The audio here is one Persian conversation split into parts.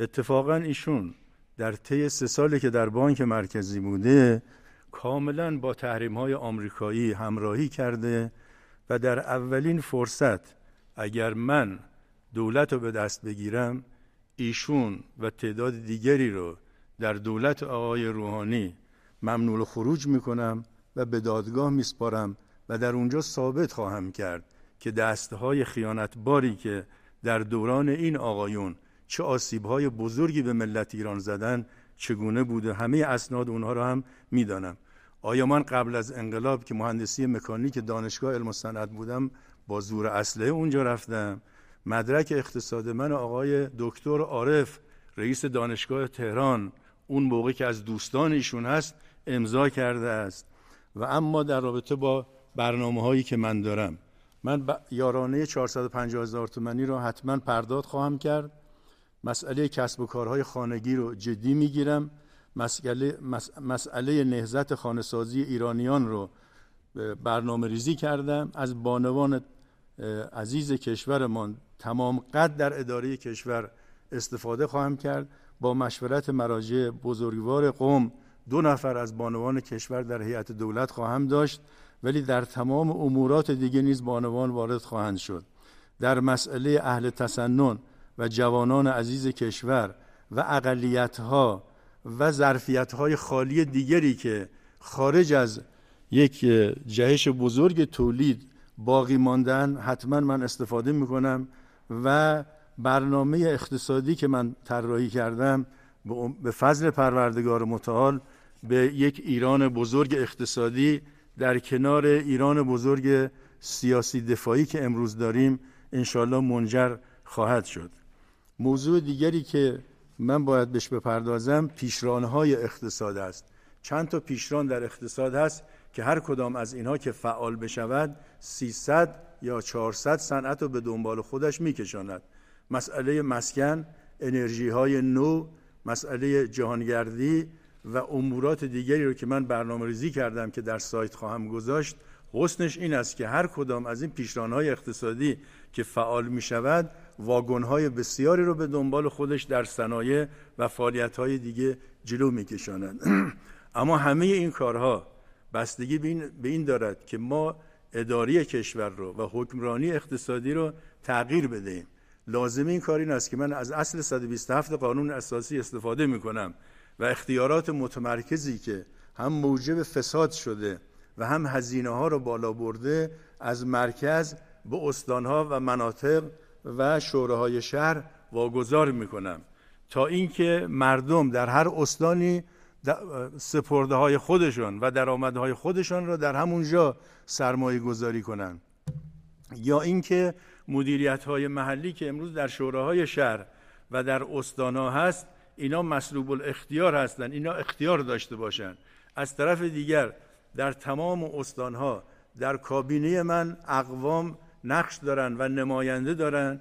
اتفاقا ایشون در طی سه سالی که در بانک مرکزی بوده کاملا با تحریم های آمریکایی همراهی کرده و در اولین فرصت اگر من دولت رو به دست بگیرم ایشون و تعداد دیگری رو در دولت آقای روحانی ممنول خروج میکنم و به دادگاه میسپارم و در اونجا ثابت خواهم کرد که دستهای خیانتباری که در دوران این آقایون چه های بزرگی به ملت ایران زدن چگونه بوده همه اسناد اونها رو هم میدانم آیا من قبل از انقلاب که مهندسی مکانیک دانشگاه علم و صنعت بودم با زور اصله اونجا رفتم مدرک اقتصاد من آقای دکتر عارف رئیس دانشگاه تهران اون موقع که از دوستان ایشون هست امضا کرده است و اما در رابطه با برنامه هایی که من دارم من ب... یارانه 450 هزار تومنی را حتما پرداخت خواهم کرد مسئله کسب و کارهای خانگی رو جدی میگیرم مسئله, مسئله نهزت خانهسازی ایرانیان رو برنامه ریزی کردم از بانوان عزیز کشورمان تمام قد در اداره کشور استفاده خواهم کرد با مشورت مراجع بزرگوار قوم دو نفر از بانوان کشور در هیئت دولت خواهم داشت ولی در تمام امورات دیگه نیز بانوان وارد خواهند شد در مسئله اهل تسنن و جوانان عزیز کشور و اقلیت ها و ظرفیت های خالی دیگری که خارج از یک جهش بزرگ تولید باقی ماندن حتما من استفاده میکنم و برنامه اقتصادی که من طراحی کردم به فضل پروردگار متعال به یک ایران بزرگ اقتصادی در کنار ایران بزرگ سیاسی دفاعی که امروز داریم انشالله منجر خواهد شد موضوع دیگری که من باید بهش بپردازم پیشرانهای اقتصاد است چند تا پیشران در اقتصاد هست که هر کدام از اینها که فعال بشود 300 یا 400 صنعت رو به دنبال خودش میکشاند مسئله مسکن انرژی های نو مسئله جهانگردی و امورات دیگری رو که من برنامه ریزی کردم که در سایت خواهم گذاشت حسنش این است که هر کدام از این پیشرانهای اقتصادی که فعال می شود واگنهای بسیاری رو به دنبال خودش در صنایع و فعالیتهای دیگه جلو میکشاند اما همه این کارها بستگی به این دارد که ما اداری کشور رو و حکمرانی اقتصادی رو تغییر بدهیم لازم این کار این است که من از اصل 127 قانون اساسی استفاده می کنم و اختیارات متمرکزی که هم موجب فساد شده و هم هزینه ها رو بالا برده از مرکز به استانها و مناطق و شوراهای شهر واگذار میکنم تا اینکه مردم در هر استانی سپرده های خودشان و درآمدهای خودشان را در همونجا سرمایه گذاری کنند یا اینکه مدیریت های محلی که امروز در شوراهای شهر و در استانها هست اینا مسلوب الاختیار هستند اینا اختیار داشته باشند از طرف دیگر در تمام استانها در کابینه من اقوام نقش دارن و نماینده دارن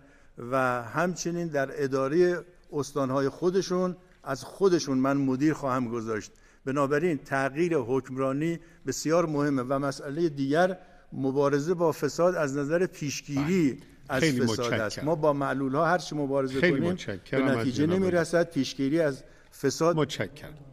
و همچنین در اداره استانهای خودشون از خودشون من مدیر خواهم گذاشت بنابراین تغییر حکمرانی بسیار مهمه و مسئله دیگر مبارزه با فساد از نظر پیشگیری بله. از فساد است ما با معلول ها هرچی مبارزه کنیم به نتیجه نمیرسد پیشگیری از فساد